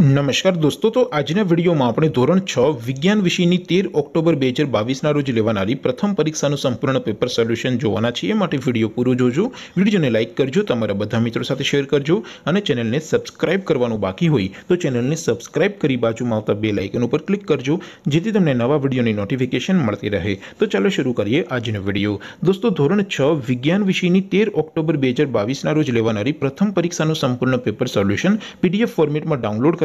નમસ્કાર દોસ્તો તો આજનો વિડિયોમાં આપણે ધોરણ 6 વિજ્ઞાન વિષયની 13 ઓક્ટોબર 2022 ના રોજ લેવાણારી પ્રથમ પરીક્ષાનું સંપૂર્ણ પેપર સોલ્યુશન જોવાના છે એટલે વિડિયો પૂરો જોજો વિડિયોને લાઈક કરજો તમારા બધા મિત્રો સાથે શેર કરજો અને ચેનલને સબ્સ્ક્રાઇબ કરવાનું બાકી હોય તો ચેનલને સબ્સ્ક્રાઇબ કરી બાજુમાં આપતા બેલ આઇકન ઉપર ક્લિક કરજો જેથી તમને નવા વિડિયોની નોટિફિકેશન મળતી રહે તો ચાલો શરૂ કરીએ આજનો વિડિયો દોસ્તો ધોરણ 6 વિજ્ઞાન વિષયની 13 ઓક્ટોબર 2022 ના રોજ લેવાણારી પ્રથમ પરીક્ષાનું સંપૂર્ણ પેપર સોલ્યુશન પીડીએફ ફોર્મેટમાં ડાઉનલોડ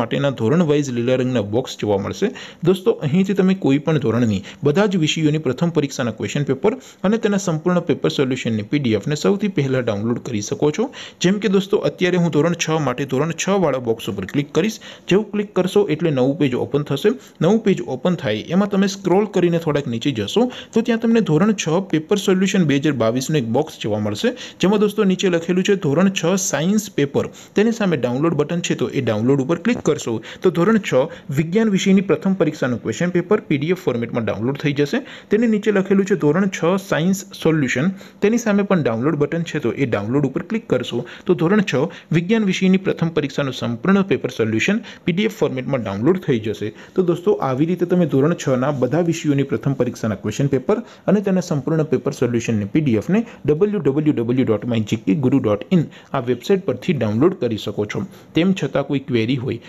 માટેના ધોરણ વાઇઝ લેરિંગને બોક્સ જોવા મળશે દોસ્તો અહીંથી તમે કોઈ પણ ધોરણની બધા જ વિષયોની પ્રથમ પરીક્ષાના ક્વેશ્ચન પેપર અને તેના સંપૂર્ણ પેપર સોલ્યુશનની પીડીએફ ને સૌથી પહેલા ડાઉનલોડ કરી શકો છો જેમ કે દોસ્તો અત્યારે હું ધોરણ 6 માટે ધોરણ 6 વાળો બોક્સ ઉપર ક્લિક કરીશ જેવું ક્લિક કરશો એટલે નવું પેજ ઓપન થશે નવું પેજ ઓપન થાય એમાં તમે સ્ક્રોલ કરીને થોડાક નીચે જશો તો ત્યાં તમને ધોરણ 6 પેપર સોલ્યુશન 2022 નો એક બોક્સ જોવા મળશે જેમાં દોસ્તો નીચે લખેલું છે ધોરણ 6 સાયન્સ પેપર તેની સામે ડાઉનલોડ બટન છે તો એ ડાઉનલોડ ઉપર ક્લિક કરશું તો ધોરણ 6 વિજ્ઞાન વિષયની પ્રથમ પરીક્ષાનું ક્વેશ્ચન પેપર પીડીએફ ફોર્મેટમાં ડાઉનલોડ થઈ જશે તેની નીચે લખેલું છે ધોરણ 6 સાયન્સ સોલ્યુશન તેની સામે પણ ડાઉનલોડ બટન છે તો એ ડાઉનલોડ ઉપર ક્લિક કરશો તો ધોરણ 6 વિજ્ઞાન વિષયની પ્રથમ પરીક્ષાનું સંપૂર્ણ પેપર સોલ્યુશન પીડીએફ ફોર્મેટમાં ડાઉનલોડ થઈ જશે તો દોસ્તો આવી રીતે તમે ધોરણ 6 ના બધા વિષયોની પ્રથમ પરીક્ષાના ક્વેશ્ચન પેપર અને તેના સંપૂર્ણ પેપર સોલ્યુશન ને પીડીએફ ને www.mygkguru.in આ વેબસાઈટ પરથી ડાઉનલોડ કરી શકો છો તેમ છતાં કોઈ ક્વેરી હોય